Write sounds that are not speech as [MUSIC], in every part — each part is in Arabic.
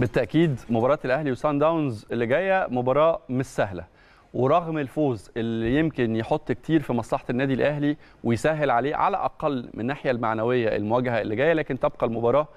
بالتاكيد مباراه الاهلي وسان داونز اللي جايه مباراه مش سهله ورغم الفوز اللي يمكن يحط كتير في مصلحه النادي الاهلي ويسهل عليه على الاقل من الناحيه المعنويه المواجهه اللي جايه لكن تبقى المباراه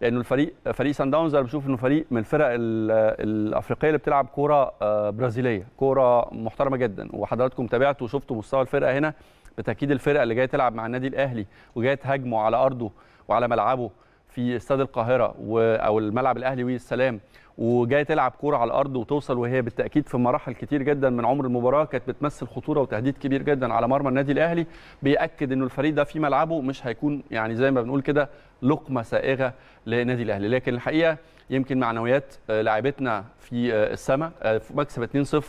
لانه الفريق فريق سان داونز انا بشوف انه فريق من الفرق الافريقيه اللي بتلعب كوره آه، برازيليه كوره محترمه جدا وحضراتكم تابعتوا وشفتوا مستوى الفرقه هنا بالتاكيد الفرقه اللي جايه تلعب مع النادي الاهلي وجايه تهاجمه على ارضه وعلى ملعبه في استاد القاهره و... او الملعب الاهلي والسلام وجاي تلعب كوره على الارض وتوصل وهي بالتاكيد في مراحل كتير جدا من عمر المباراه كانت بتمثل خطوره وتهديد كبير جدا على مرمى النادي الاهلي بياكد انه الفريق ده في ملعبه مش هيكون يعني زي ما بنقول كده لقمه سائغه للنادي الاهلي لكن الحقيقه يمكن معنويات آه، لاعبتنا في آه، السماء آه، مكسب 2-0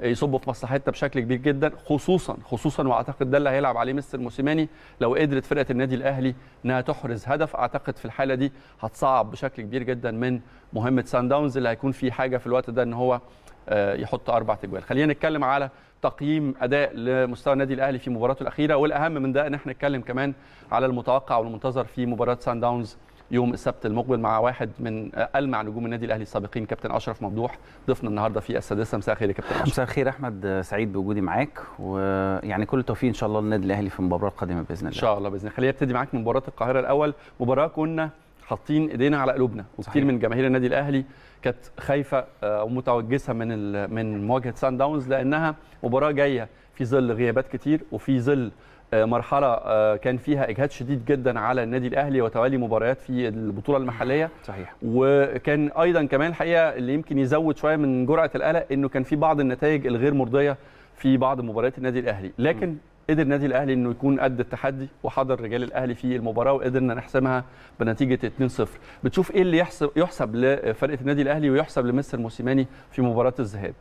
يصبوا في مصلحتها بشكل كبير جدا خصوصا خصوصا واعتقد ده اللي هيلعب عليه مستر موسيماني لو قدرت فرقه النادي الاهلي انها تحرز هدف اعتقد في الحاله دي هتصعب بشكل كبير جدا من مهمه سان داونز اللي هيكون في حاجه في الوقت ده ان هو آه، يحط اربع تجوال خلينا نتكلم على تقييم اداء لمستوى النادي الاهلي في مباراته الاخيره والاهم من ده ان احنا نتكلم كمان على المتوقع والمنتظر في مباراه سان داونز يوم السبت المقبل مع واحد من ألمع نجوم النادي الأهلي السابقين كابتن أشرف ممدوح ضيفنا النهارده في السادسة مساء الخير يا كابتن أشرف مساء الخير أحمد سعيد بوجودي معاك ويعني كل التوفيق إن شاء الله للنادي الأهلي في المباراة القادمة بإذن الله إن شاء الله بإذن الله خلينا نبتدي معاك من مباراة القاهرة الأول مباراة كنا حاطين ايدينا على قلوبنا وكتير من جماهير النادي الاهلي كانت خايفه آه، ومتوجسه من من مواجهه سان داونز لانها مباراه جايه في ظل غيابات كتير وفي ظل آه، مرحله آه، كان فيها اجهاد شديد جدا على النادي الاهلي وتوالي مباريات في البطوله المحليه صحيح وكان ايضا كمان الحقيقه اللي يمكن يزود شويه من جرعه القلق انه كان في بعض النتائج الغير مرضيه في بعض مباريات النادي الاهلي لكن م. قدر النادي الاهلي انه يكون قد التحدي وحضر رجال الاهلي في المباراه وقدرنا نحسمها بنتيجه 2-0 بتشوف ايه اللي يحسب يحسب لفرقه النادي الاهلي ويحسب لمستر موسيماني في مباراه الذهاب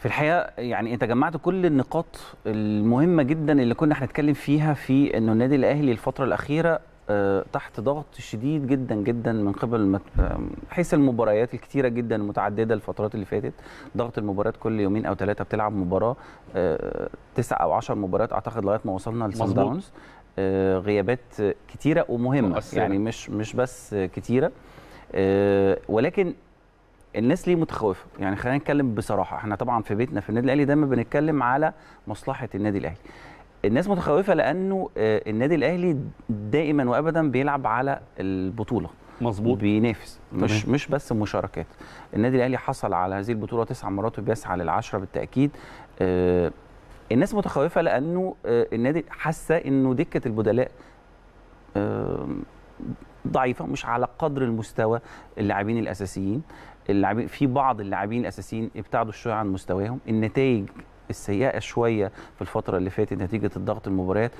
في الحقيقه يعني انت جمعت كل النقاط المهمه جدا اللي كنا هنتكلم فيها في انه النادي الاهلي الفتره الاخيره آه، تحت ضغط شديد جدا جدا من قبل حيث المباريات الكتيره جدا المتعدده الفترات اللي فاتت ضغط المباريات كل يومين او ثلاثه بتلعب مباراه آه، تسع او 10 مباريات اعتقد لغايه ما وصلنا لسان داونز آه، غيابات كتيره ومهمه مؤثرة. يعني مش مش بس كتيره ولكن الناس ليه متخوفه يعني خلينا نتكلم بصراحه احنا طبعا في بيتنا في النادي الاهلي دايما بنتكلم على مصلحه النادي الاهلي الناس متخوفه لانه آه، النادي الاهلي دائما وابدا بيلعب على البطوله مظبوط بينافس مش تمام. مش بس مشاركات النادي الاهلي حصل على هذه البطوله تسع مرات وبيسعى للعشره بالتاكيد آه، الناس متخوفه لانه آه، النادي حاسه انه دكه البدلاء ضعيفه مش على قدر المستوى اللاعبين الاساسيين اللاعبين في بعض اللاعبين الاساسيين ابتعدوا شويه عن مستواهم النتائج السيئه شويه في الفتره اللي فاتت نتيجه الضغط المباريات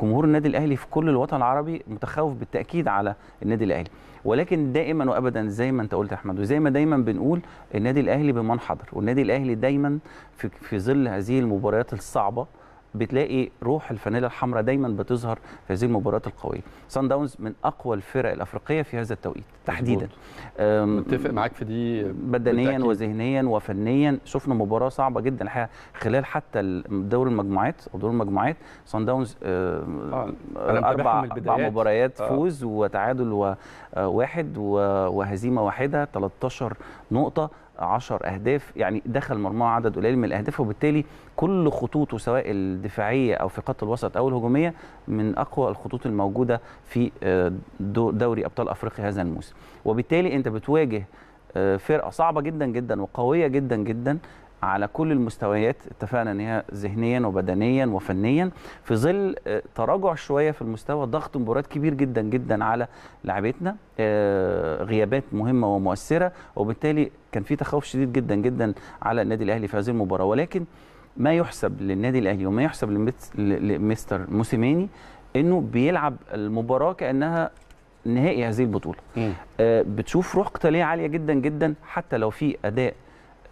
جمهور النادي الاهلي في كل الوطن العربي متخوف بالتاكيد على النادي الاهلي ولكن دائما وابدا زي ما انت قلت يا احمد وزي ما دايما بنقول النادي الاهلي بمنحدر والنادي الاهلي دايما في, في ظل هذه المباريات الصعبه بتلاقي روح الفانيلا الحمراء دايما بتظهر في هذه المباريات القويه سان داونز من اقوى الفرق الافريقيه في هذا التوقيت تحديدا متفق معاك في دي بدنيا وذهنيا وفنيا شفنا مباراه صعبه جدا الحقيقه خلال حتى دور المجموعات او دور المجموعات سان آه، داونز اربع اربع مباريات آه. فوز وتعادل آه، واحد وهزيمه واحده 13 نقطه 10 اهداف يعني دخل مرماه عدد قليل من الاهداف وبالتالي كل خطوطه سواء الدفاعيه او في خط الوسط او الهجوميه من اقوى الخطوط الموجوده في آه، دوري ابطال افريقيا هذا الموسم وبالتالي انت بتواجه آه، فرقه صعبه جدا جدا وقويه جدا جدا على كل المستويات اتفقنا ان هي ذهنيا وبدنيا وفنيا في ظل آه، تراجع شويه في المستوى ضغط مباريات كبير جدا جدا على لاعبتنا آه، غيابات مهمه ومؤثره وبالتالي كان في تخوف شديد جدا جدا على النادي الاهلي في هذه المباراه ولكن ما يحسب للنادي الاهلي وما يحسب لمستر موسيماني انه بيلعب المباراه كانها نهائي هذه البطوله آه بتشوف روح قتاليه عاليه جدا جدا حتى لو في اداء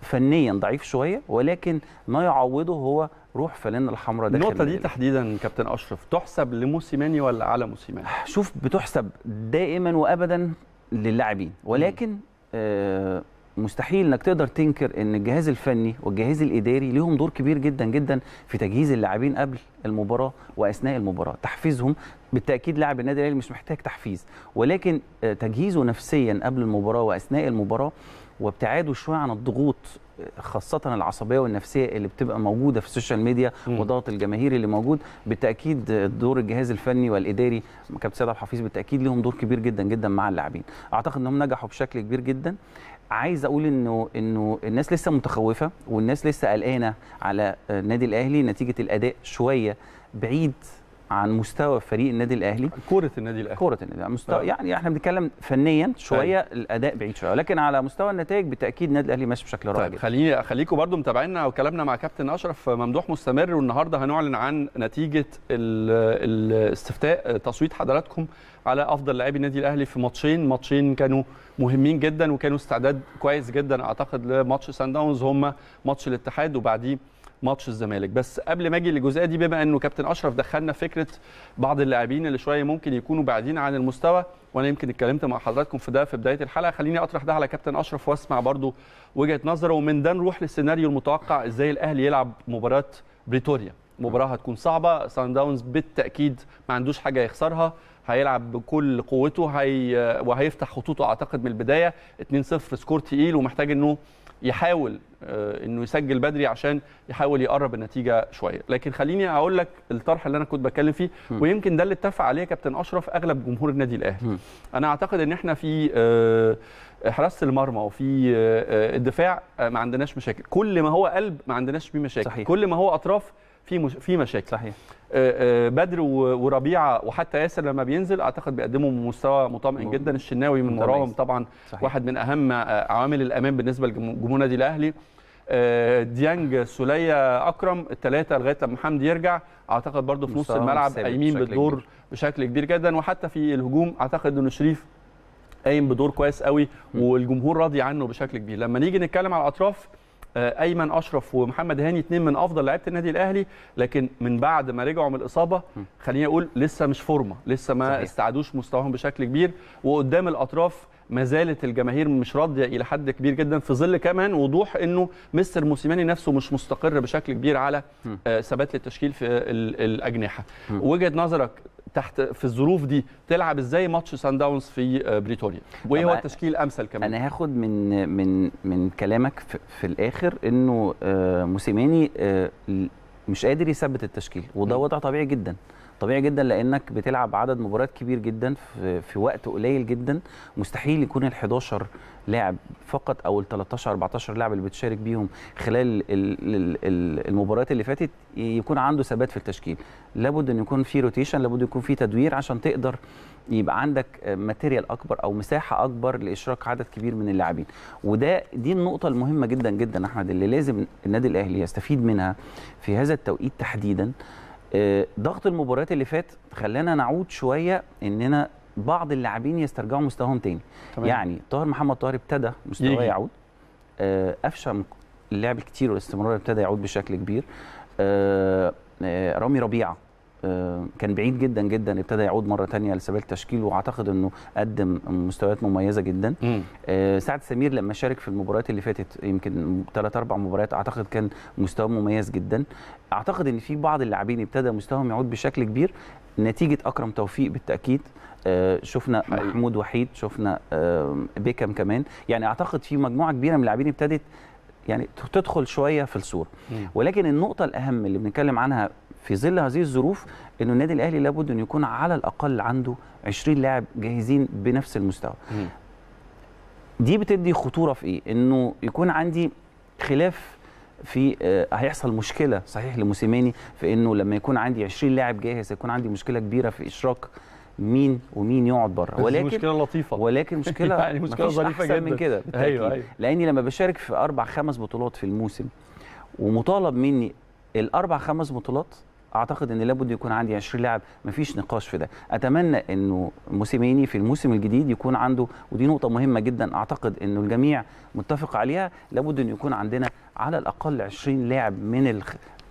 فنيا ضعيف شويه ولكن ما يعوضه هو روح فلان الحمراء داخل النقطه دي تحديدا كابتن اشرف تحسب لموسيماني ولا على موسيماني شوف بتحسب دائما وابدا للاعبين ولكن آه، مستحيل انك تقدر تنكر ان الجهاز الفني والجهاز الاداري ليهم دور كبير جدا جدا في تجهيز اللاعبين قبل المباراه واثناء المباراه تحفيزهم بالتاكيد لاعب النادي الاهلي مش محتاج تحفيز ولكن آه، تجهيزه نفسيا قبل المباراه واثناء المباراه وابتعاده شويه عن الضغوط خاصة العصبية والنفسية اللي بتبقى موجودة في السوشيال ميديا وضغط الجماهير اللي موجود بالتأكيد دور الجهاز الفني والإداري كابتن سيد عبد الحفيظ بالتأكيد لهم دور كبير جدا جدا مع اللاعبين أعتقد أنهم نجحوا بشكل كبير جدا عايز اقول انه انه الناس لسه متخوفه والناس لسه قلقانه على النادي الاهلي نتيجه الاداء شويه بعيد عن مستوى فريق النادي الاهلي كره النادي الاهلي كره النادي الاهلي مستوى أه. يعني احنا بنتكلم فنيا طيب. شويه طيب. الاداء بعيد شويه ولكن على مستوى النتائج بالتاكيد النادي الاهلي ماشي بشكل رائع طيب خليني اخليكم برضو متابعينا وكلامنا مع كابتن اشرف ممدوح مستمر والنهارده هنعلن عن نتيجه الاستفتاء تصويت حضراتكم على افضل لاعبي النادي الاهلي في ماتشين ماتشين كانوا مهمين جدا وكانوا استعداد كويس جدا اعتقد لماتش سان داونز هم ماتش الاتحاد وبعديه ماتش الزمالك بس قبل ما اجي للجزئيه دي بما انه كابتن اشرف دخلنا فكره بعض اللاعبين اللي شويه ممكن يكونوا بعيدين عن المستوى وانا يمكن اتكلمت مع حضراتكم في ده في بدايه الحلقه خليني اطرح ده على كابتن اشرف واسمع برضو وجهه نظره ومن ده نروح للسيناريو المتوقع ازاي الاهلي يلعب مباراه بريتوريا مباراه هتكون صعبه سان داونز بالتاكيد ما عندوش حاجه يخسرها هيلعب بكل قوته هي وهيفتح خطوطه اعتقد من البدايه 2-0 سكور تقيل ومحتاج انه يحاول آه، انه يسجل بدري عشان يحاول يقرب النتيجه شويه لكن خليني اقول لك الطرح اللي انا كنت بتكلم فيه م. ويمكن ده اللي اتفق عليه كابتن اشرف اغلب جمهور النادي الاهلي انا اعتقد ان احنا في آه، حراسه المرمى وفي آه، الدفاع ما عندناش مشاكل كل ما هو قلب ما عندناش فيه مشاكل صحيح. كل ما هو اطراف في مش في مشاكل صحيح آه، آه، بدر وربيعه وحتى ياسر لما بينزل اعتقد بيقدموا مستوى مطمئن جدا الشناوي من وراهم طبعا صحيح. واحد من اهم آه، عوامل الامان بالنسبه لجمهور النادي الاهلي ديانج سولية اكرم الثلاثه لغايه لما حمدي يرجع اعتقد برده في نص الملعب قايمين بالدور كبير. بشكل كبير جدا وحتى في الهجوم اعتقد ان شريف قايم بدور كويس قوي والجمهور راضي عنه بشكل كبير لما نيجي نتكلم على الاطراف آه، ايمن اشرف ومحمد هاني اثنين من افضل لعيبه النادي الاهلي لكن من بعد ما رجعوا من الاصابه خليني اقول لسه مش فورمه لسه ما صحيح. استعادوش مستواهم بشكل كبير وقدام الاطراف ما زالت الجماهير مش راضيه الى حد كبير جدا في ظل كمان وضوح انه مستر موسيماني نفسه مش مستقر بشكل كبير على آه، ثبات للتشكيل في الاجنحه وجهه نظرك تحت في الظروف دي تلعب ازاي ماتش سان داونز في آه، بريتوريا وايه هو التشكيل الامثل كمان انا هاخد من من من كلامك في, في الاخر انه آه، موسيماني مش قادر يثبت التشكيل وده وضع طبيعي جدا طبيعي جدا لانك بتلعب عدد مباريات كبير جدا في, في وقت قليل جدا مستحيل يكون ال 11 لاعب فقط او ال 13 14 لاعب اللي بتشارك بيهم خلال المباريات اللي فاتت يكون عنده ثبات في التشكيل لابد ان يكون في روتيشن لابد يكون في تدوير عشان تقدر يبقى عندك ماتيريال اكبر او مساحه اكبر لاشراك عدد كبير من اللاعبين وده دي النقطه المهمه جدا جدا احمد اللي لازم النادي الاهلي يستفيد منها في هذا التوقيت تحديدا آه، ضغط المباريات اللي فات خلانا نعود شويه اننا بعض اللاعبين يسترجعوا مستواهم تاني طبعا. يعني طاهر محمد طاهر ابتدى مستواه يعود قفشه آه، اللعب كتير والاستمرار ابتدى يعود بشكل كبير آه، رامي ربيعه آه، كان بعيد جدا جدا ابتدى يعود مره ثانيه لسبيل التشكيل واعتقد انه قدم مستويات مميزه جدا آه، سعد سمير لما شارك في المباريات اللي فاتت يمكن ثلاث اربع مباريات اعتقد كان مستواه مميز جدا اعتقد ان في بعض اللاعبين ابتدى مستواهم يعود بشكل كبير نتيجه اكرم توفيق بالتاكيد آه، شفنا حقيقي. محمود وحيد شفنا بيكم كمان يعني اعتقد في مجموعه كبيره من اللاعبين ابتدت يعني تدخل شويه في الصوره ولكن النقطه الاهم اللي بنتكلم عنها في ظل هذه الظروف ان النادي الاهلي لابد ان يكون على الاقل عنده 20 لاعب جاهزين بنفس المستوى م. دي بتدي خطوره في ايه انه يكون عندي خلاف في آه، هيحصل مشكله صحيح لموسيماني في انه لما يكون عندي 20 لاعب جاهز هيكون عندي مشكله كبيره في اشراك مين ومين يقعد بره ولكن مشكله لطيفه ولكن مشكله [LAUGHS] يعني مشكله ظريفه جدا من كده [LAUGHS] ايوه ايوه لاني لما بشارك في اربع خمس بطولات في الموسم ومطالب مني الاربع خمس بطولات اعتقد ان لابد يكون عندي 20 لاعب مفيش نقاش في ده اتمنى انه موسيميني في الموسم الجديد يكون عنده ودي نقطه مهمه جدا اعتقد انه الجميع متفق عليها لابد ان يكون عندنا على الاقل 20 لاعب من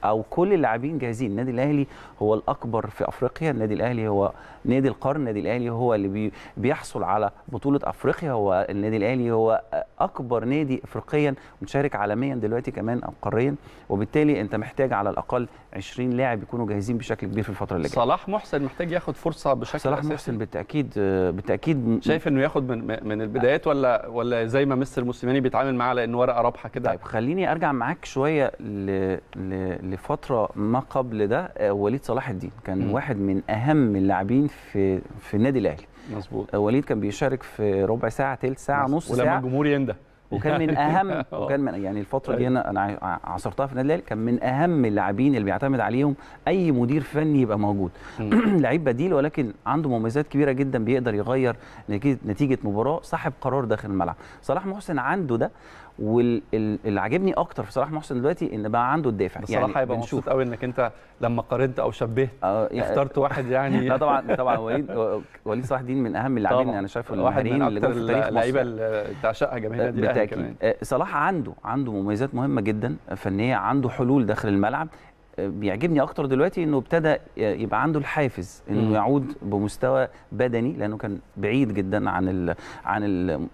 او كل اللاعبين جاهزين النادي الاهلي هو الاكبر في افريقيا النادي الاهلي هو نادي القرن النادي الاهلي هو اللي بيحصل على بطوله افريقيا هو النادي الاهلي هو اكبر نادي افريقيا متشارك عالميا دلوقتي كمان او قاريا وبالتالي انت محتاج على الاقل 20 لاعب يكونوا جاهزين بشكل كبير في الفتره اللي جايه صلاح محسن محتاج ياخد فرصه بشكل صلاح أساسي. محسن بالتاكيد بالتاكيد شايف انه ياخد من من البدايات ولا ولا زي ما مستر موسيماني بيتعامل معاه على ان ورقه رابحه كده طيب خليني ارجع معاك شويه ل... ل... لفتره ما قبل ده آه، وليد صلاح الدين كان م. واحد من اهم اللاعبين في في النادي الاهلي مظبوط آه، وليد كان بيشارك في ربع ساعه ثلث ساعه مزبوط. نص ولما ساعه ولما الجمهور ينده وكان من [LAUGHS] اهم آه. وكان من يعني الفتره دي طيب. انا انا في النادي الاهلي كان من اهم اللاعبين اللي بيعتمد عليهم اي مدير فني يبقى موجود [CLEARS THROAT] لعيب بديل ولكن عنده مميزات كبيره جدا بيقدر يغير نتيجه مباراه صاحب قرار داخل الملعب صلاح محسن عنده ده واللي عاجبني اكتر في صلاح محسن دلوقتي ان بقى عنده الدافع بصراحه يعني هيبقى مبسوط قوي انك انت لما قارنت او شبهت آه يعني اخترت واحد يعني [LAUGHS] لا طبعا طبعا وليد وليد صلاح الدين من اهم اللاعبين انا شايفه واحد من اكتر اللعيبه اللي تعشقها جماهير النادي الاهلي بالتاكيد آه، صلاح عنده عنده مميزات مهمه جدا فنيه عنده حلول داخل الملعب بيعجبني اكتر دلوقتي انه ابتدى يبقى عنده الحافز انه يعود بمستوى بدني لانه كان بعيد جدا عن عن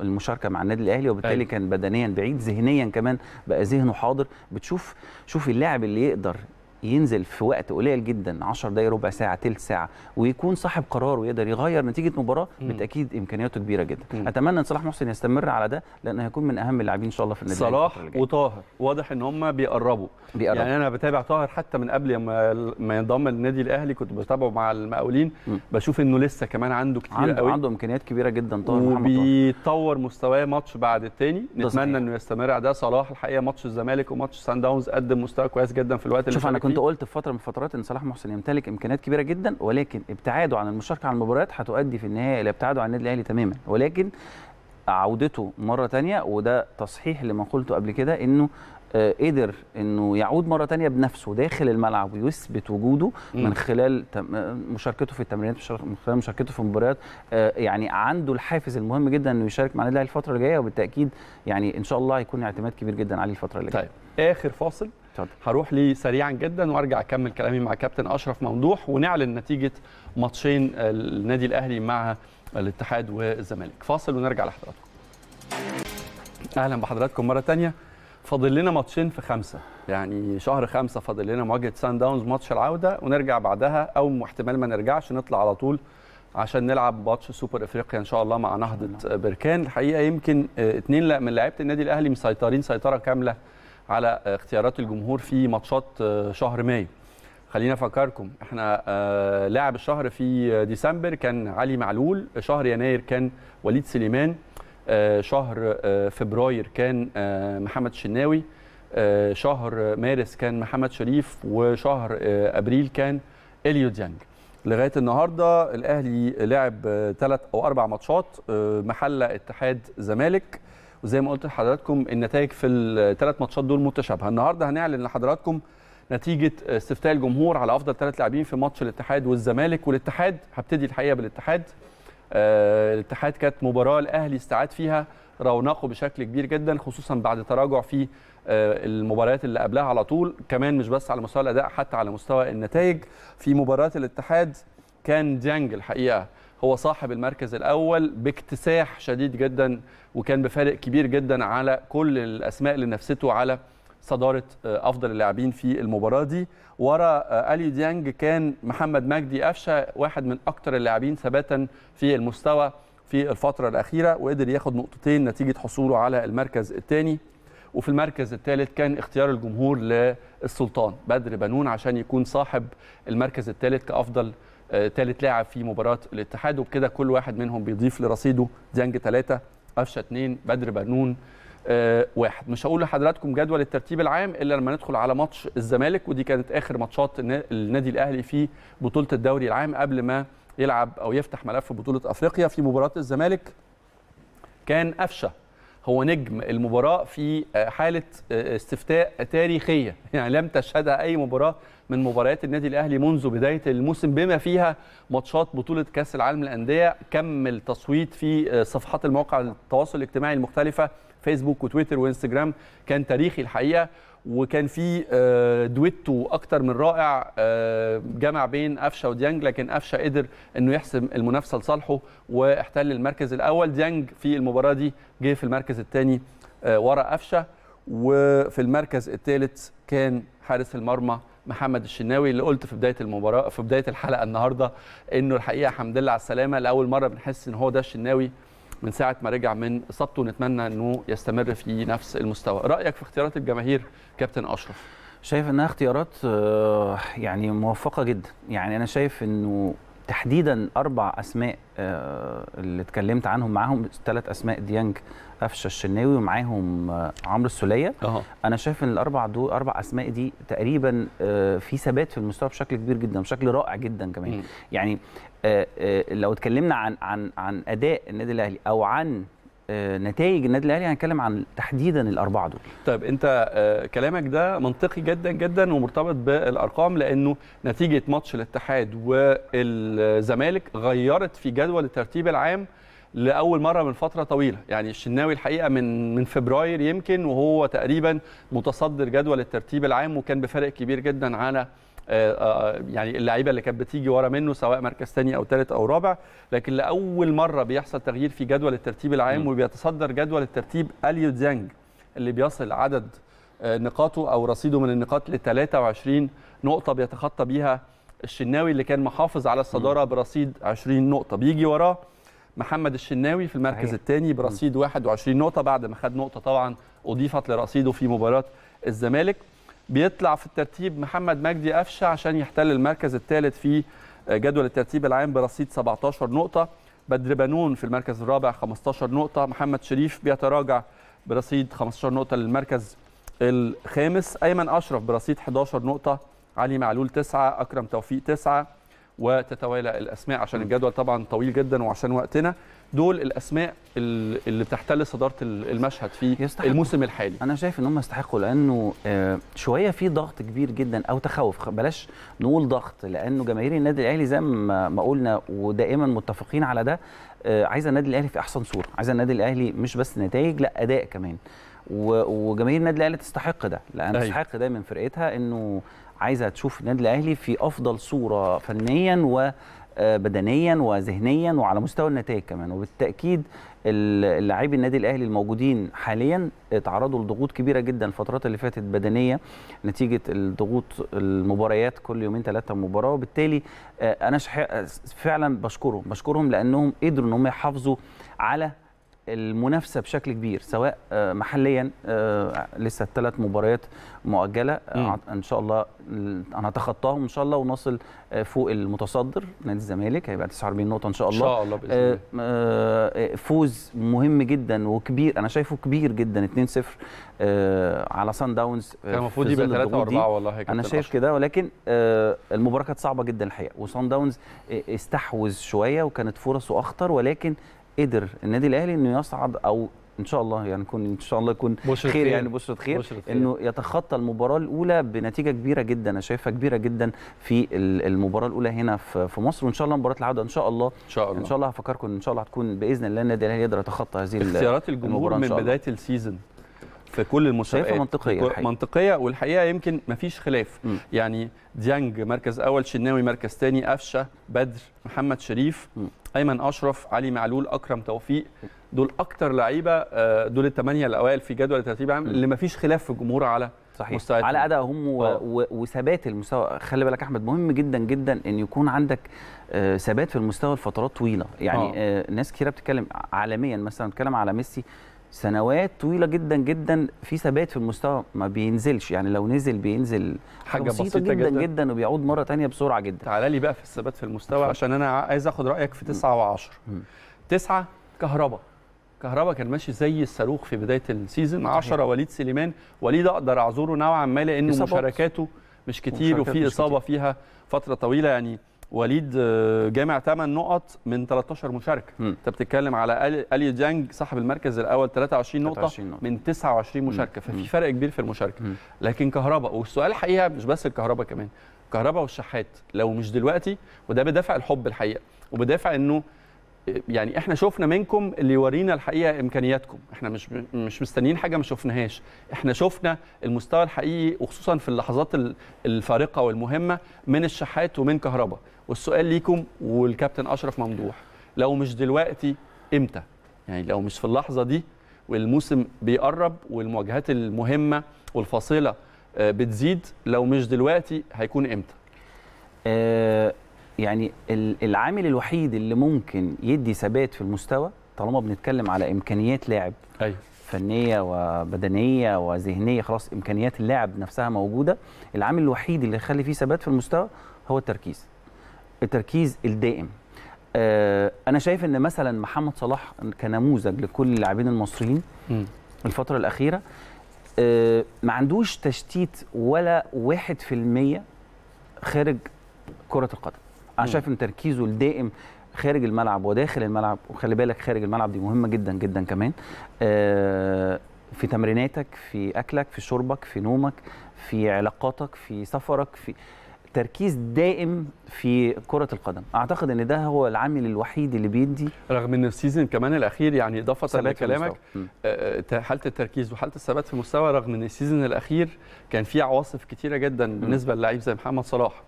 المشاركه مع النادي الاهلي وبالتالي أي. أيوه. كان بدنيا بعيد ذهنيا كمان بقى ذهنه حاضر بتشوف شوف اللاعب اللي يقدر ينزل في وقت قليل جدا 10 دقايق ربع ساعه ثلث ساعه ويكون صاحب قرار ويقدر يغير نتيجه مباراه بالتاكيد امكانياته كبيره جدا مم. اتمنى ان صلاح محسن يستمر على ده لان هيكون من اهم اللاعبين ان شاء الله في النادي صلاح وطاهر واضح ان هم بيقربوا بيقرب. يعني انا بتابع طاهر حتى من قبل ما ينضم للنادي الاهلي كنت بتابعه مع المقاولين بشوف انه لسه كمان عنده كتير عنده قوي عنده امكانيات كبيره جدا طاهر وبيطور مستواه ماتش بعد الثاني نتمنى انه يستمر على ده صلاح الحقيقه ماتش الزمالك وماتش سان داونز قدم مستوى كويس جدا في الوقت اللي كنت قلت في فتره من الفترات ان صلاح محسن يمتلك امكانيات كبيره جدا ولكن ابتعاده عن المشاركه على المباريات هتؤدي في النهايه الى ابتعاده عن النادي الاهلي تماما ولكن عودته مره ثانيه وده تصحيح لما قلته قبل كده انه آه، قدر انه يعود مره ثانيه بنفسه داخل الملعب ويثبت وجوده من خلال آه، مشاركته في التمرينات من خلال مشاركته في المباريات آه، يعني عنده الحافز المهم جدا انه يشارك مع النادي الاهلي الفتره الجايه وبالتاكيد يعني ان شاء الله هيكون اعتماد كبير جدا عليه الفتره اللي جايه. طيب اخر فاصل اتفضل هروح ليه سريعا جدا وارجع اكمل كلامي مع كابتن اشرف ممدوح ونعلن نتيجه ماتشين النادي الاهلي مع الاتحاد والزمالك فاصل ونرجع لحضراتكم اهلا بحضراتكم مره ثانيه فاضل لنا ماتشين في خمسة يعني شهر خمسة فاضل لنا مواجهة سان داونز ماتش العودة ونرجع بعدها أو احتمال ما نرجعش نطلع على طول عشان نلعب ماتش سوبر افريقيا ان شاء الله مع نهضه بركان الحقيقه يمكن اثنين من لاعيبه النادي الاهلي مسيطرين سيطره كامله على اختيارات الجمهور في ماتشات آه، شهر مايو خلينا افكركم احنا آه، لاعب الشهر في ديسمبر كان علي معلول شهر يناير كان وليد سليمان آه، شهر فبراير كان محمد الشناوي شهر مارس كان محمد شريف وشهر ابريل كان اليو ديانج لغايه النهارده الاهلي لعب ثلاث او اربع ماتشات محل اتحاد زمالك وزي ما قلت لحضراتكم النتائج في الثلاث ماتشات دول متشابهه النهارده هنعلن لحضراتكم نتيجه استفتاء الجمهور على افضل ثلاث لاعبين في ماتش الاتحاد والزمالك والاتحاد هبتدي الحقيقه بالاتحاد آه الاتحاد كانت مباراه الاهلي استعاد فيها رونقه بشكل كبير جدا خصوصا بعد تراجع في آه، المباريات اللي قبلها على طول كمان مش بس على مستوى الاداء حتى على مستوى النتائج في مباراه الاتحاد كان ديانج الحقيقه هو صاحب المركز الأول باكتساح شديد جدا وكان بفارق كبير جدا على كل الأسماء اللي نفسته على صدارة آه، أفضل اللاعبين في المباراة دي ورا آه، أليو ديانج كان محمد مجدي قفشة واحد من أكثر اللاعبين ثباتا في المستوى في الفترة الأخيرة وقدر ياخد نقطتين نتيجة حصوله على المركز الثاني وفي المركز الثالث كان اختيار الجمهور للسلطان بدر بنون عشان يكون صاحب المركز الثالث كأفضل ثالث آه، لاعب في مباراه الاتحاد وبكده كل واحد منهم بيضيف لرصيده ديانج ثلاثه قفشه اثنين بدر بنون آه، واحد مش هقول لحضراتكم جدول الترتيب العام الا لما ندخل على ماتش الزمالك ودي كانت اخر ماتشات النادي الاهلي في بطوله الدوري العام قبل ما يلعب او يفتح ملف بطوله افريقيا في مباراه الزمالك كان قفشه هو نجم المباراه في آه، حاله آه، استفتاء تاريخيه [LAUGHS] يعني لم تشهدها اي مباراه من مباريات النادي الاهلي منذ بدايه الموسم بما فيها ماتشات بطوله كاس العالم للانديه كم التصويت في آه، صفحات المواقع التواصل الاجتماعي المختلفه فيسبوك وتويتر وانستجرام كان تاريخي الحقيقه وكان في آه، دويتو اكتر من رائع آه، جمع بين قفشه وديانج لكن قفشه قدر انه يحسم المنافسه لصالحه واحتل المركز الاول ديانج في المباراه دي جه في المركز الثاني آه، ورا قفشه وفي المركز الثالث كان حارس المرمى محمد الشناوي اللي قلت في بدايه المباراه في بدايه الحلقه النهارده انه الحقيقه حمد لله على السلامه لاول مره بنحس ان هو ده الشناوي من ساعه ما رجع من اصابته نتمنى انه يستمر في نفس المستوى رايك في اختيارات الجماهير كابتن اشرف شايف انها اختيارات آه، يعني موفقه جدا يعني انا شايف انه تحديدا اربع اسماء آه، اللي اتكلمت عنهم معاهم ثلاث اسماء ديانج قفشه الشناوي ومعاهم آه، عمرو السوليه أه. انا شايف ان الاربع دول اربع اسماء دي تقريبا آه، في ثبات في المستوى بشكل كبير جدا بشكل رائع جدا كمان م. يعني لو اتكلمنا عن عن عن اداء النادي الاهلي او عن آه، نتائج النادي الاهلي هنتكلم عن تحديدا الاربعه دول طيب انت آه، كلامك ده منطقي جدا جدا ومرتبط بالارقام لانه نتيجه ماتش الاتحاد والزمالك غيرت في جدول الترتيب العام لاول مره من فتره طويله يعني الشناوي الحقيقه من من فبراير يمكن وهو تقريبا متصدر جدول الترتيب العام وكان بفرق كبير جدا على آه، آه، يعني اللعيبه اللي كانت بتيجي ورا منه سواء مركز ثاني او ثالث او رابع لكن لاول مره بيحصل تغيير في جدول الترتيب العام م. وبيتصدر جدول الترتيب اليو ديانج اللي بيصل عدد آه، نقاطه او رصيده من النقاط ل 23 نقطه بيتخطى بيها الشناوي اللي كان محافظ على الصداره برصيد 20 نقطه بيجي وراه محمد الشناوي في المركز الثاني برصيد 21 نقطه بعد ما خد نقطه طبعا اضيفت لرصيده في مباراه الزمالك بيطلع في الترتيب محمد مجدي قفشه عشان يحتل المركز الثالث في آه، جدول الترتيب العام برصيد 17 نقطه بدر بنون في المركز الرابع 15 نقطه محمد شريف بيتراجع برصيد 15 نقطه للمركز الخامس ايمن اشرف برصيد 11 نقطه علي معلول 9 اكرم توفيق 9 وتتوالى الاسماء عشان الجدول طبعا طويل جدا وعشان وقتنا دول الاسماء اللي بتحتل صداره المشهد في يستحقوا. الموسم الحالي انا شايف ان هم يستحقوا لانه آه، شويه في ضغط كبير جدا او تخوف بلاش نقول ضغط لانه جماهير النادي الاهلي زي ما قلنا ودائما متفقين على ده آه، عايزه النادي الاهلي في احسن صوره عايزه النادي الاهلي مش بس نتائج لا اداء كمان وجماهير النادي الاهلي تستحق ده لان أيوه. تستحق ده من فرقتها انه عايزه تشوف النادي الاهلي في افضل صوره فنيا و آه، بدنيا وذهنيا وعلى مستوى النتائج كمان وبالتاكيد اللاعبي النادي الاهلي الموجودين حاليا اتعرضوا لضغوط كبيره جدا الفترات اللي فاتت بدنيه نتيجه الضغوط المباريات كل يومين ثلاثه مباراه وبالتالي آه، انا فعلا بشكرهم بشكرهم لانهم قدروا ان هم يحافظوا على المنافسه بشكل كبير سواء آه، محليا آه، لسه الثلاث مباريات مؤجله آه، ان شاء الله هنتخطاهم ان شاء الله ونصل فوق المتصدر نادي الزمالك هيبقى 49 نقطه ان شاء الله ان شاء الله باذن الله فوز مهم جدا وكبير انا شايفه كبير جدا 2-0 على سان داونز كان المفروض يبقى 3 و4 والله انا شايف كده ولكن المباراه كانت صعبه جدا الحقيقه وسان داونز استحوذ شويه وكانت فرصه اخطر ولكن قدر النادي الاهلي انه يصعد او ان شاء الله يعني يكون ان شاء الله يكون خير, خير يعني بشرة خير, بشرة خير انه يتخطى المباراه الاولى بنتيجه كبيره جدا انا شايفها كبيره جدا في المباراه الاولى هنا في مصر وان شاء الله مباراه العوده ان شاء الله ان شاء الله ان شاء الله هفكركم ان شاء الله هتكون باذن الله النادي الاهلي يقدر يتخطى هذه اختيارات الجمهور من بدايه السيزون في كل المسابقات شايفها منطقيه الحقيقة. منطقيه والحقيقه يمكن ما فيش خلاف م. يعني ديانج مركز اول شناوي مركز ثاني قفشه بدر محمد شريف م. ايمن اشرف علي معلول اكرم توفيق دول اكتر لعيبه آه، دول الثمانيه الاوائل في جدول الترتيب العام اللي ما فيش خلاف في الجمهور على صحيح على ادائهم آه. وثبات المستوى خلي بالك احمد مهم جدا جدا ان يكون عندك آه، ثبات في المستوى لفترات طويله يعني أوه. ناس كثيره بتتكلم عالميا مثلا بتتكلم على ميسي سنوات طويله جدا جدا في ثبات في المستوى ما بينزلش يعني لو نزل بينزل حاجه بسيطه, بسيطة جدا, جدا جدا وبيعود مره تانية بسرعه جدا تعال لي بقى في الثبات في المستوى ف... عشان انا عايز اخد رايك في تسعة وعشر تسعة 9 كهربا كهربا كان ماشي زي الصاروخ في بدايه السيزون عشرة وليد سليمان وليد اقدر اعذره نوعا ما لانه مشاركاته مش كتير وفي اصابه كتير. فيها فتره طويله يعني وليد آه، جامع 8 نقط من 13 مشاركه انت بتتكلم على اليو ديانج صاحب المركز الاول 23 نقطه, 23 نقطة. من 29 مشاركه ففي فرق كبير في المشاركه لكن كهرباء والسؤال الحقيقه مش بس الكهرباء كمان كهرباء والشحات لو مش دلوقتي وده بدافع الحب الحقيقه وبدافع انه يعني احنا شفنا منكم اللي يورينا الحقيقه امكانياتكم احنا مش مش مستنيين حاجه ما شفناهاش احنا شفنا المستوى الحقيقي وخصوصا في اللحظات الفارقه والمهمه من الشحات ومن كهرباء والسؤال ليكم والكابتن اشرف ممدوح لو مش دلوقتي امتى يعني لو مش في اللحظه دي والموسم بيقرب والمواجهات المهمه والفاصله آه، بتزيد لو مش دلوقتي هيكون امتى آه يعني العامل الوحيد اللي ممكن يدي ثبات في المستوى طالما بنتكلم على امكانيات لاعب أيوة. فنيه وبدنيه وذهنيه خلاص امكانيات اللاعب نفسها موجوده العامل الوحيد اللي يخلي فيه ثبات في المستوى هو التركيز التركيز الدائم آه، انا شايف ان مثلا محمد صلاح كنموذج لكل اللاعبين المصريين الفتره الاخيره آه، ما عندوش تشتيت ولا 1% خارج كره القدم انا شايف ان تركيزه الدائم خارج الملعب وداخل الملعب وخلي بالك خارج الملعب دي مهمه جدا جدا كمان آه، في تمريناتك في اكلك في شربك في نومك في علاقاتك في سفرك في تركيز دائم في كره القدم اعتقد ان ده هو العامل الوحيد اللي بيدي رغم ان السيزون كمان الاخير يعني اضافه لكلامك آه، آه، حاله التركيز وحاله الثبات في المستوى رغم ان السيزون الاخير كان فيه عواصف كتيره جدا بالنسبه للعيب زي محمد صلاح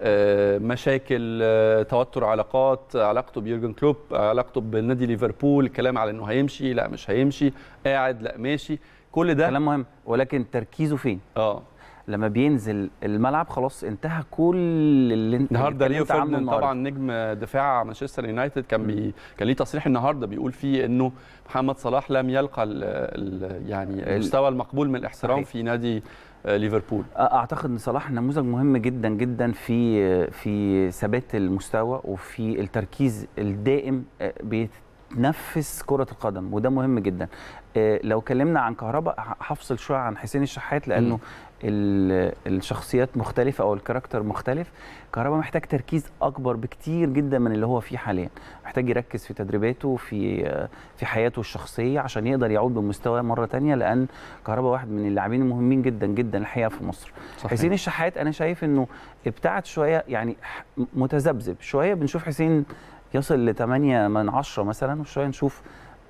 آه، مشاكل توتر علاقات علاقته بيورجن كلوب علاقته بنادي ليفربول كلام على انه هيمشي لا مش هيمشي قاعد لا ماشي كل ده كلام مهم ولكن تركيزه فين اه لما بينزل الملعب خلاص انتهى كل اللي انت النهارده ليو فيردناند طبعا نجم دفاع مانشستر يونايتد كان بي كان ليه تصريح النهارده بيقول فيه انه محمد صلاح لم يلقى الـ الـ يعني المستوى المقبول من الاحترام في نادي آه، ليفربول اعتقد ان صلاح نموذج مهم جدا جدا في في ثبات المستوى وفي التركيز الدائم آه، بيتنفس كره القدم وده مهم جدا آه، لو كلمنا عن كهرباء هفصل شويه عن حسين الشحات لانه م. الشخصيات مختلفه او الكاركتر مختلف كهربا محتاج تركيز اكبر بكتير جدا من اللي هو فيه حاليا محتاج يركز في تدريباته في في حياته الشخصيه عشان يقدر يعود بمستواه مره تانية لان كهربا واحد من اللاعبين المهمين جدا جدا الحقيقه في مصر صحيح. حسين الشحات انا شايف انه ابتعد شويه يعني متذبذب شويه بنشوف حسين يصل لثمانية من عشرة مثلا وشويه نشوف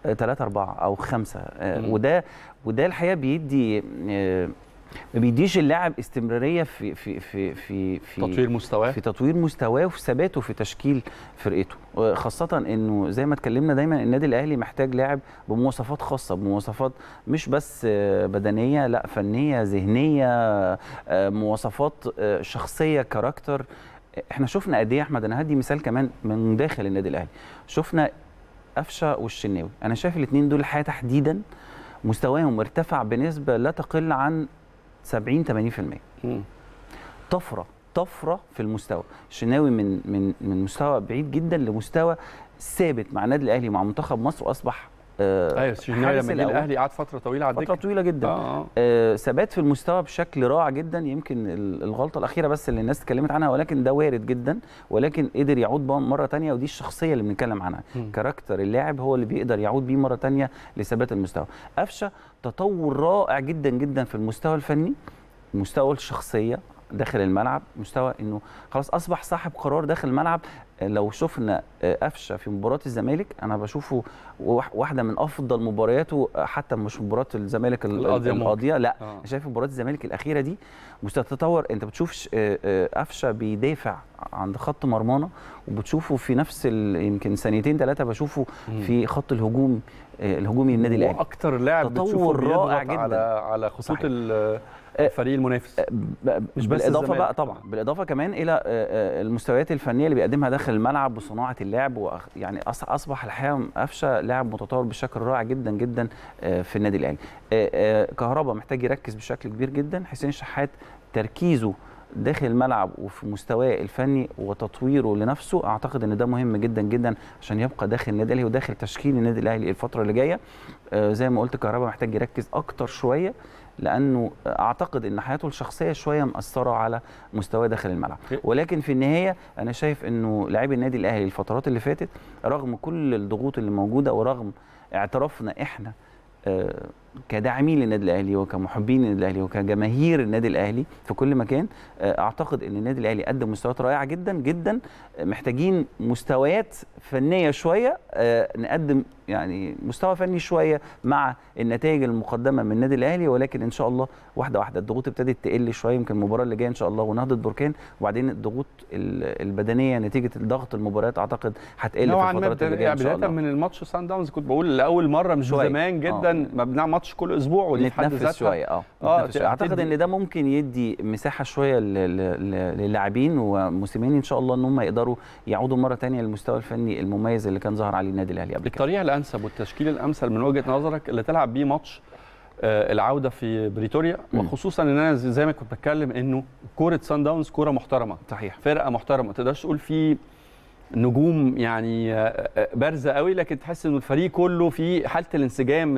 ثلاثة أربعة او خمسة وده وده الحقيقه بيدي آه، ما بيديش اللاعب استمراريه في في في في, في تطوير مستواه في تطوير مستواه وفي ثباته في تشكيل فرقته خاصه انه زي ما اتكلمنا دايما النادي الاهلي محتاج لاعب بمواصفات خاصه بمواصفات مش بس آه، بدنيه لا فنيه ذهنيه آه، مواصفات آه، شخصيه كاركتر احنا شفنا قد ايه احمد انا هدي مثال كمان من داخل النادي الاهلي شفنا قفشه والشناوي انا شايف الاثنين دول الحقيقه تحديدا مستواهم ارتفع بنسبه لا تقل عن 70 80% م. طفره طفره في المستوى الشناوي من من من مستوى بعيد جدا لمستوى ثابت مع النادي الاهلي مع منتخب مصر واصبح آه، ايوه الشناوي لما جه الاهلي قعد فتره طويله على فتره طويله جدا آه،, آه. آه ثبات في المستوى بشكل رائع جدا يمكن الغلطه الاخيره بس اللي الناس اتكلمت عنها ولكن ده وارد جدا ولكن قدر يعود بقى مره ثانيه ودي الشخصيه اللي بنتكلم عنها كاركتر اللاعب هو اللي بيقدر يعود بيه مره ثانيه لثبات المستوى قفشه تطور رائع جدا جدا في المستوى الفني مستوى الشخصيه داخل الملعب مستوى انه خلاص اصبح صاحب قرار داخل الملعب لو شفنا آه، قفشه في مباراه الزمالك انا بشوفه واحده من افضل مبارياته حتى مش مباراه الزمالك القاضيه لا آه. شايف مباراه الزمالك الاخيره دي مستوى التطور انت بتشوف آه، آه، قفشه بيدافع عند خط مرمانا وبتشوفه في نفس يمكن سنتين ثلاثه بشوفه في خط الهجوم الهجومي للنادي الاهلي واكتر لاعب بتشوفه رائع جدا على على خطوط الفريق آه، المنافس آه، مش بس بالاضافه بقى طبعا بالاضافه كمان الى آه، المستويات الفنيه اللي بيقدمها داخل الملعب وصناعه اللعب يعني اصبح الحقيقه قفشه لاعب متطور بشكل رائع جدا جدا في النادي الاهلي كهربا محتاج يركز بشكل كبير جدا حسين شحات تركيزه داخل الملعب وفي مستواه الفني وتطويره لنفسه اعتقد ان ده مهم جدا جدا عشان يبقى داخل النادي الاهلي وداخل تشكيل النادي الاهلي الفتره اللي جايه زي ما قلت كهربا محتاج يركز اكتر شويه لانه اعتقد ان حياته الشخصيه شويه مأثره على مستواه داخل الملعب إيه. ولكن في النهايه انا شايف انه لاعبي النادي الاهلي الفترات اللي فاتت رغم كل الضغوط اللي موجوده ورغم اعترافنا احنا آه، كداعمين للنادي الاهلي وكمحبين للنادي الاهلي وكجماهير النادي الاهلي في كل مكان آه، اعتقد ان النادي الاهلي قدم مستويات رائعه جدا جدا محتاجين مستويات فنيه شويه آه، نقدم يعني مستوى فني شويه مع النتائج المقدمه من النادي الاهلي ولكن ان شاء الله واحده واحده الضغوط ابتدت تقل شويه يمكن المباراه اللي جايه ان شاء الله ونهضه بركان وبعدين الضغوط البدنيه نتيجه ضغط المباريات اعتقد هتقل في الفترات اللي جايه ان شاء الله بدايه من الماتش سان داونز كنت بقول لاول مره مش زمان جدا بنعمل آه. ماتش كل اسبوع ودي في حد ذاتها شويه اه, آه، اعتقد ان ده ممكن يدي مساحه شويه للاعبين وموسيماني ان شاء الله ان هم يقدروا يعودوا مره ثانيه للمستوى الفني المميز اللي كان ظهر عليه النادي الاهلي قبل كده الطريقه الانسب والتشكيل الامثل من وجهه نظرك اللي تلعب بيه ماتش آه، العوده في بريتوريا وخصوصا ان انا زي ما كنت بتكلم انه كوره سان داونز كوره محترمه صحيح فرقه محترمه ما تقدرش تقول في نجوم يعني آه، آه، بارزه قوي لكن تحس ان الفريق كله في حاله الانسجام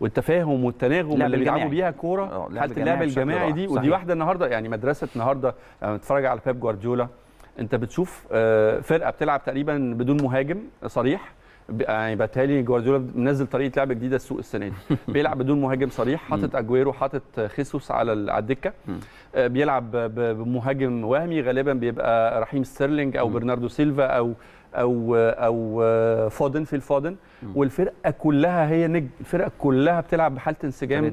والتفاهم والتناغم اللي بيلعبوا بيها الكوره آه، حاله اللعب الجماعي دي ودي واحده النهارده يعني مدرسه النهارده لما تتفرج على بيب جوارديولا انت بتشوف فرقه بتلعب تقريبا بدون مهاجم صريح يعني بتهيألي جوارديولا منزل طريقه لعب جديده السوق السنه دي [LAUGHS] بيلعب بدون مهاجم صريح حاطط اجويرو حاطط خيسوس على على الدكه آه، بيلعب بمهاجم وهمي غالبا بيبقى رحيم ستيرلينج او برناردو سيلفا او او او آه، فودن في الفودن والفرقه كلها هي نجم الفرقه كلها بتلعب بحاله انسجام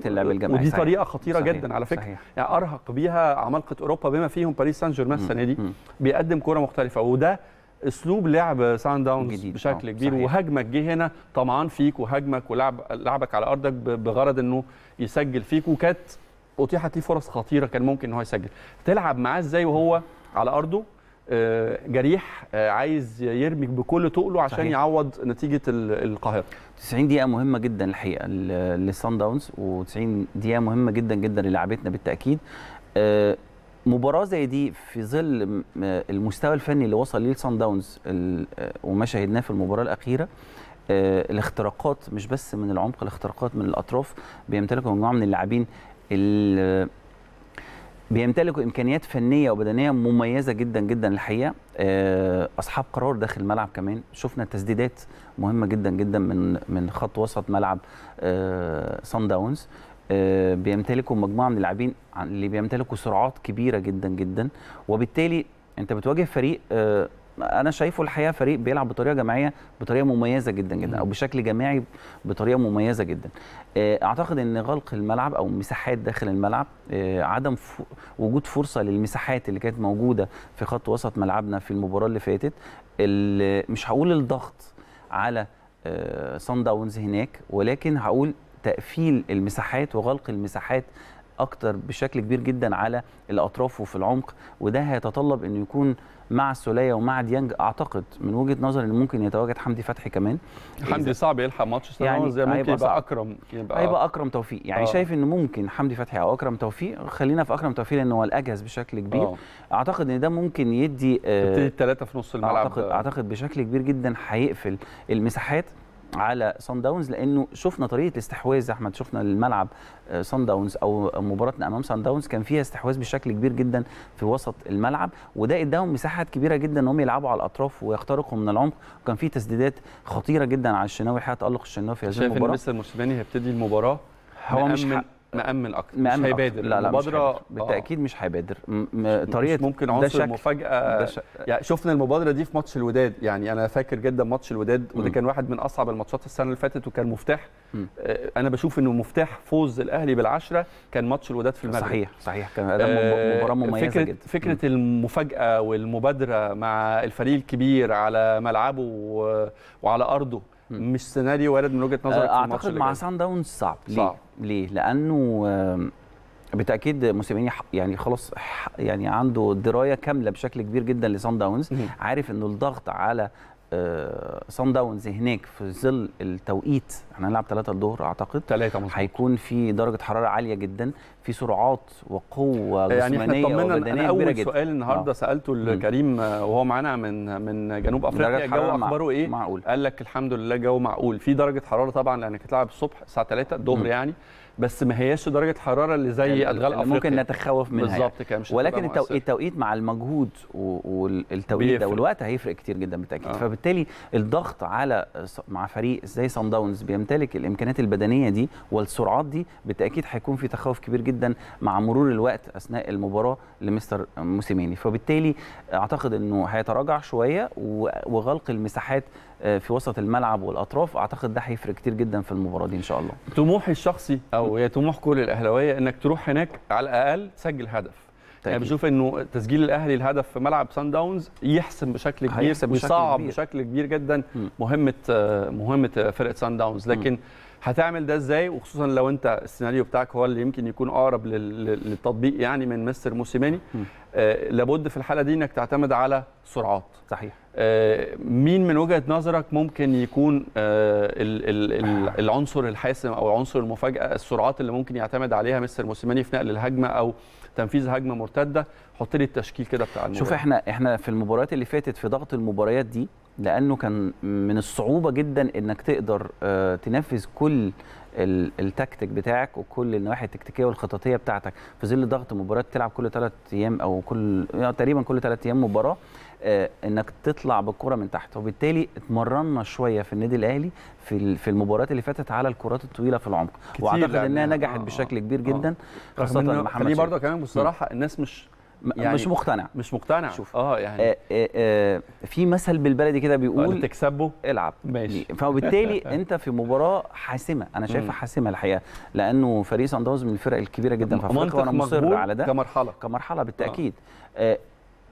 ودي طريقه خطيره صحيح. جدا على فكره صحيح. يعني ارهق بيها عمالقه اوروبا بما فيهم باريس سان جيرمان السنه دي بيقدم كوره مختلفه وده اسلوب لعب سان داونز بشكل آه، كبير صحيح. وهجمك جه هنا طمعان فيك وهجمك ولعب لعبك على ارضك بغرض انه يسجل فيك وكانت اتيحت ليه فرص خطيره كان ممكن ان هو يسجل تلعب معاه ازاي وهو على ارضه آه، جريح آه، عايز يرمي بكل تقله عشان صحيح. يعوض نتيجه القاهره 90 دقيقه مهمه جدا الحقيقه للسان داونز و90 دقيقه مهمه جدا جدا للعبتنا بالتاكيد مباراه زي دي في ظل المستوى الفني اللي وصل ليه سان داونز آه، وما شاهدناه في المباراه الاخيره آه، الاختراقات مش بس من العمق الاختراقات من الاطراف بيمتلكوا مجموعه من اللاعبين اللي بيمتلكوا امكانيات فنيه وبدنيه مميزه جدا جدا الحقيقه آه، اصحاب قرار داخل الملعب كمان شفنا تسديدات مهمه جدا جدا من من خط وسط ملعب سان داونز آه، بيمتلكوا مجموعه من اللاعبين اللي بيمتلكوا سرعات كبيره جدا جدا وبالتالي انت بتواجه فريق آه، انا شايفه الحقيقه فريق بيلعب بطريقه جماعيه بطريقه مميزه جدا جدا او بشكل جماعي بطريقه مميزه جدا آه، اعتقد ان غلق الملعب او مساحات داخل الملعب عدم وجود فرصه للمساحات اللي كانت موجوده في خط وسط ملعبنا في المباراه اللي فاتت اللي مش هقول الضغط على صن داونز هناك ولكن هقول تقفيل المساحات وغلق المساحات اكتر بشكل كبير جدا على الاطراف وفي العمق وده هيتطلب انه يكون مع السوليه ومع ديانج اعتقد من وجهه نظري ان ممكن يتواجد حمدي فتحي كمان حمدي صعب يلحق ماتش يعني زي ممكن يبقى اكرم يبقى هيبقى اكرم توفيق يعني آه. شايف ان ممكن حمدي فتحي او اكرم توفيق خلينا في اكرم توفيق لان هو الاجهز بشكل كبير آه. اعتقد ان ده ممكن يدي آه الثلاثه في نص الملعب اعتقد اعتقد بشكل كبير جدا هيقفل المساحات على سان داونز لانه شفنا طريقه الاستحواذ احمد شفنا الملعب سان آه، داونز او مباراتنا امام سان داونز كان فيها استحواذ بشكل كبير جدا في وسط الملعب وده اداهم مساحات كبيره جدا ان هم يلعبوا على الاطراف ويخترقوا من العمق وكان في تسديدات خطيره جدا على الشناوي حقيقه تالق الشناوي في هذه المباراه شايف ان مستر موسيماني هيبتدي المباراه هو مش مأمن اكتر مأمن مش هيبادر لا لا المبادره مش آه. بالتاكيد آه. مش هيبادر طريقه مش ممكن عنصر شك... مفاجاه شك... يعني شفنا المبادره دي في ماتش الوداد يعني انا فاكر جدا ماتش الوداد م. وده كان واحد من اصعب الماتشات السنه اللي فاتت وكان مفتاح م. آه، انا بشوف انه مفتاح فوز الاهلي بالعشره كان ماتش الوداد في المغرب صحيح صحيح كان اداء آه، مباراه مميزه فكرة جدا فكره م. المفاجاه والمبادره مع الفريق الكبير على ملعبه وعلى ارضه مش سيناريو وارد من وجهه نظرك آه، اعتقد مع سان داونز صعب صعب ليه؟ لانه بالتاكيد موسيماني يعني خلاص يعني عنده درايه كامله بشكل كبير جدا لسان داونز عارف انه الضغط على سان آه، داونز هناك في ظل التوقيت احنا هنلعب 3 الظهر اعتقد 3 مظبوط هيكون في درجه حراره عاليه جدا في سرعات وقوه جسمانيه يعني احنا طمنا انا اول سؤال النهارده آه. سالته لكريم آه، وهو معانا من من جنوب افريقيا الجو اخباره ايه معقول. قال لك الحمد لله جو معقول في درجه حراره طبعا لانك هتلعب الصبح الساعه 3 الظهر يعني بس ما هياش درجه الحراره اللي زي ادغال افريقيا ممكن نتخوف منها يعني. بالظبط كده مش ولكن التوقيت, التوقيت مع المجهود والتوقيت ده والوقت هيفرق كتير جدا بالتاكيد آه. فبالتالي الضغط على مع فريق زي سان داونز بيمتلك الامكانيات البدنيه دي والسرعات دي بالتاكيد هيكون في تخوف كبير جدا مع مرور الوقت اثناء المباراه لمستر موسيميني فبالتالي اعتقد انه هيتراجع شويه وغلق المساحات آه، في وسط الملعب والاطراف اعتقد ده هيفرق كتير جدا في المباراه دي ان شاء الله طموحي الشخصي او هي طموح كل الاهلاويه انك تروح هناك على الاقل تسجل هدف يعني تأكيد. يعني بشوف انه تسجيل الاهلي الهدف في ملعب سان داونز يحسم بشكل كبير ويصعب بشكل كبير, بشكل كبير جدا مهمه آه، مهمه فرقه سان داونز لكن م. هتعمل ده ازاي وخصوصا لو انت السيناريو بتاعك هو اللي يمكن يكون اقرب للتطبيق يعني من مستر موسيماني آه لابد في الحاله دي انك تعتمد على سرعات صحيح آه مين من وجهه نظرك ممكن يكون آه،, آه العنصر الحاسم او عنصر المفاجاه السرعات اللي ممكن يعتمد عليها مستر موسيماني في نقل الهجمه او تنفيذ هجمه مرتده حط لي التشكيل كده بتاع المباراه شوف احنا احنا في المباريات اللي فاتت في ضغط المباريات دي لانه كان من الصعوبه جدا انك تقدر آه، تنفذ كل التكتيك بتاعك وكل النواحي التكتيكيه والخططيه بتاعتك في ظل ضغط مباراه تلعب كل ثلاث ايام او كل يعني تقريبا كل ثلاث ايام مباراه آه، انك تطلع بالكره من تحت وبالتالي اتمرنا شويه في النادي الاهلي في في المباريات اللي فاتت على الكرات الطويله في العمق واعتقد انها يعني. نجحت آه بشكل كبير آه. جدا خاصه محمد خليني برضه كمان بصراحه الناس مش يعني مش مقتنع مش مقتنع شوف اه يعني آه آه آه في مثل بالبلدي كده آه، بيقول تكسبه العب ماشي يعني فبالتالي [LAUGHS] انت في مباراه حاسمه انا شايفها حاسمه الحقيقه لانه فريق سان داونز من الفرق الكبيره جدا في افريقيا وانا مصر على ده كمرحله كمرحله بالتاكيد آه. آه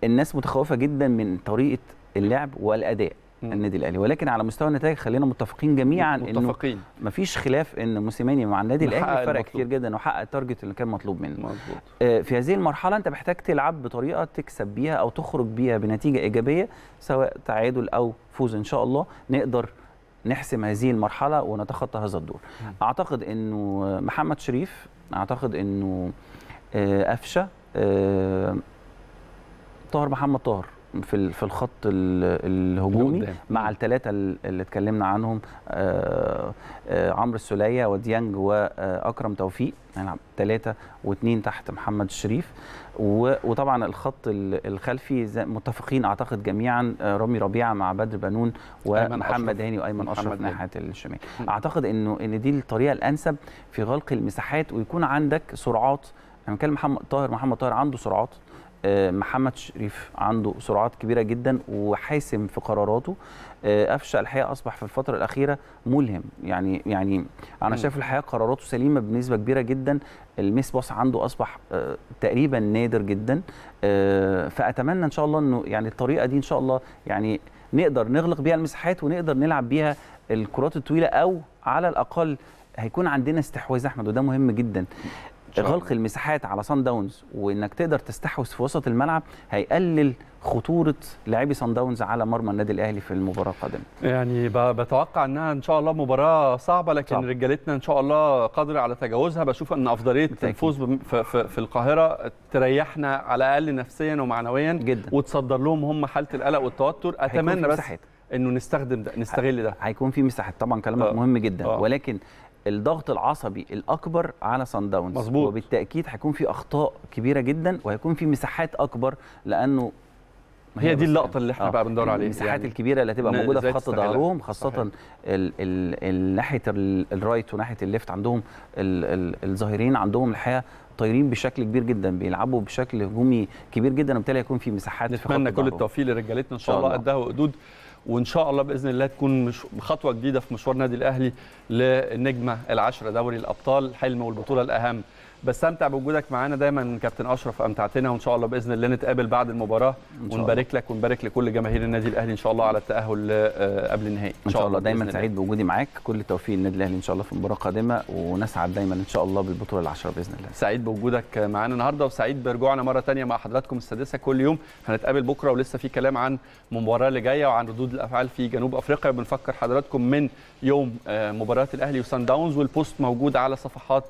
الناس متخوفه جدا من طريقه اللعب والاداء النادي الاهلي ولكن على مستوى النتائج خلينا متفقين جميعا متفقين. انه مفيش خلاف ان موسيماني مع النادي الاهلي فرق كتير جدا وحقق التارجت اللي كان مطلوب منه مظبوط آه، في هذه المرحله انت محتاج تلعب بطريقه تكسب بيها او تخرج بيها بنتيجه ايجابيه سواء تعادل او فوز ان شاء الله نقدر نحسم هذه المرحله ونتخطى هذا الدور مم. اعتقد انه محمد شريف اعتقد انه آه، قفشه آه، طاهر محمد طاهر في في الخط الهجومي مع الثلاثه اللي اتكلمنا عنهم آه، آه، عمرو السوليه وديانج واكرم توفيق هنلعب يعني ثلاثه واثنين تحت محمد الشريف وطبعا الخط الخلفي متفقين اعتقد جميعا آه، رامي ربيعه مع بدر بنون ومحمد هاني وايمن اشرف ناحيه الشمال اعتقد انه ان دي الطريقه الانسب في غلق المساحات ويكون عندك سرعات انا يعني بتكلم محمد طاهر محمد طاهر عنده سرعات آه، محمد شريف عنده سرعات كبيره جدا وحاسم في قراراته آه، قفشه الحقيقه اصبح في الفتره الاخيره ملهم يعني يعني انا شايف الحقيقه قراراته سليمه بنسبه كبيره جدا الميس باص عنده اصبح آه، تقريبا نادر جدا فاتمنى ان شاء الله انه يعني الطريقه دي ان شاء الله يعني نقدر نغلق بيها المساحات ونقدر نلعب بيها الكرات الطويله او على الاقل هيكون عندنا استحواذ احمد وده مهم جدا غلق المساحات على سان داونز وانك تقدر تستحوذ في وسط الملعب هيقلل خطوره لاعبي سان داونز على مرمى النادي الاهلي في المباراه القادمه. يعني بتوقع انها ان شاء الله مباراه صعبه لكن صعب. رجالتنا ان شاء الله قادره على تجاوزها بشوف ان افضليه الفوز في, في, القاهره تريحنا على الاقل نفسيا ومعنويا جدا وتصدر لهم هم حاله القلق والتوتر اتمنى بس انه نستخدم ده نستغل ده هيكون في مساحات طبعا كلامك آه. مهم جدا أوه. ولكن الضغط العصبي الاكبر على سان داونز مظبوط وبالتاكيد هيكون في اخطاء كبيره جدا وهيكون في مساحات اكبر لانه هي, هي دي اللقطه اللي احنا آه. بقى بندور عليها المساحات يعني الكبيره اللي هتبقى موجوده في خط ظهرهم خاصه ناحيه الرايت وناحيه الليفت عندهم الظاهرين عندهم الحقيقه طايرين بشكل كبير جدا بيلعبوا بشكل هجومي كبير جدا وبالتالي هيكون في مساحات نتمنى في كل التوفيق لرجالتنا ان شاء الله قدها وقدود وان شاء الله باذن الله تكون مش خطوه جديده في مشوار النادي الاهلي للنجمه العاشره دوري الابطال حلم والبطوله الاهم بستمتع بوجودك معانا دايما كابتن اشرف امتعتنا وان شاء الله باذن الله نتقابل بعد المباراه ونبارك الله. لك ونبارك لكل جماهير النادي الاهلي ان شاء الله على التاهل آه، قبل النهائي ان شاء, الله دايما سعيد بوجودي معاك كل التوفيق للنادي الاهلي ان شاء الله في مباراه قادمه ونسعد دايما ان شاء الله بالبطوله العشره باذن الله سعيد بوجودك معانا النهارده وسعيد برجوعنا مره ثانيه مع حضراتكم السادسه كل يوم هنتقابل بكره ولسه في كلام عن المباراه اللي جايه وعن ردود الافعال في جنوب افريقيا بنفكر حضراتكم من يوم آه، مباراه الاهلي وسان داونز والبوست موجود على صفحات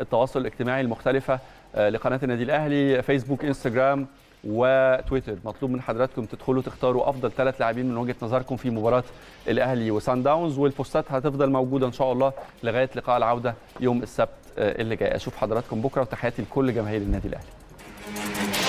التواصل الاجتماعي المختلفه آه، لقناه النادي الاهلي فيسبوك انستجرام وتويتر مطلوب من حضراتكم تدخلوا تختاروا افضل ثلاث لاعبين من وجهه نظركم في مباراه الاهلي وسان داونز والبوستات هتفضل موجوده ان شاء الله لغايه لقاء العوده يوم السبت آه، اللي جاي اشوف حضراتكم بكره وتحياتي لكل جماهير النادي الاهلي